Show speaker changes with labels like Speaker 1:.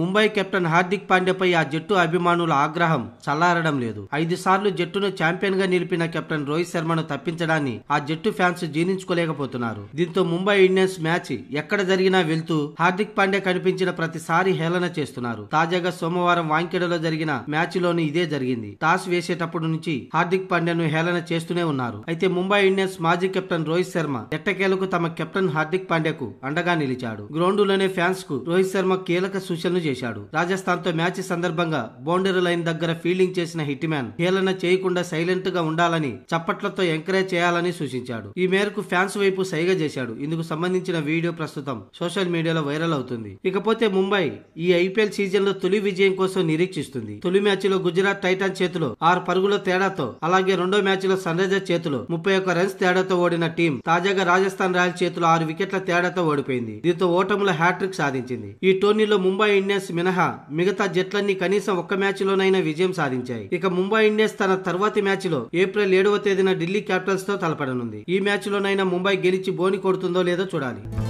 Speaker 1: Mumbai captain Hardik పాండ్యపై ఆ జట్టు అభిమానుల ఆగ్రహం చల్లారడం లేదు ఐదు సార్లు జట్టును ఛాంపియన్ గా నిలిపిన కెప్టెన్ రోహిత్ శర్మను తప్పించడాన్ని ఆ జట్టు ఫ్యాన్స్ జీర్ణించుకోలేకపోతున్నారు దీంతో ముంబై ఇండియన్స్ మ్యాచ్ ఎక్కడ జరిగినా వెళ్తూ హార్దిక్ పాండే కనిపించిన ప్రతిసారి హేళన చేస్తున్నారు తాజాగా సోమవారం వాంకెడలో జరిగిన మ్యాచ్ లోని ఇదే జరిగింది టాస్ వేసేటప్పటి నుంచి హార్దిక్ పాండ్యను హేళన చేస్తూనే ఉన్నారు అయితే ముంబై ఇండియన్స్ మాజీ కెప్టెన్ రోహిత్ శర్మ ఎట్టకేలకు తమ కెప్టెన్ హార్దిక్ పాండ్యకు అండగా నిలిచాడు గ్రౌండ్ లోనే ఫ్యాన్స్ కు రోహిత్ శర్మ కీలక సూచనలు చేశాడు తో మ్యాచ్ సందర్భంగా బౌండరీ లైన్ దగ్గర ఫీల్డింగ్ చేసిన హిట్ మ్యాన్ హేళన చేయకుండా సైలెంట్ గా ఉండాలని చప్పట్లతో ఎంకరేజ్ చేయాలని సూచించాడు ఈ మేరకు ఫ్యాన్స్ వైపు సైగ చేశాడు ఇందుకు సంబంధించిన వీడియో ప్రస్తుతం సోషల్ మీడియాలో వైరల్ అవుతుంది ఇకపోతే ముంబై ఈ ఐపీఎల్ సీజన్ లో తొలి విజయం కోసం నిరీక్షిస్తుంది తొలి మ్యాచ్ లో గుజరాత్ టైటాన్ చేతిలో ఆరు పరుగుల తేడాతో అలాగే రెండో మ్యాచ్ లో సన్ రైజర్ చేతిలో ముప్పై ఒక్క రన్స్ తేడాతో ఓడిన టీం తాజాగా రాజస్థాన్ రాయల్స్ చేతిలో ఆరు వికెట్ల తేడాతో ఓడిపోయింది దీంతో ఓటముల హ్యాట్రిక్ సాధించింది ఈ టోర్నీలో ముంబై ఇండియన్స్ ఇండియన్స్ మినహా మిగతా జట్లన్నీ కనీసం ఒక్క మ్యాచ్లోనైనా విజయం సాధించాయి ఇక ముంబై ఇండియన్స్ తన తర్వాతి మ్యాచ్ లో ఏప్రిల్ ఏడవ తేదీన ఢిల్లీ క్యాపిటల్స్ తో తలపడనుంది ఈ మ్యాచ్ లోనైనా ముంబై గెలిచి బోని కొడుతుందో లేదో చూడాలి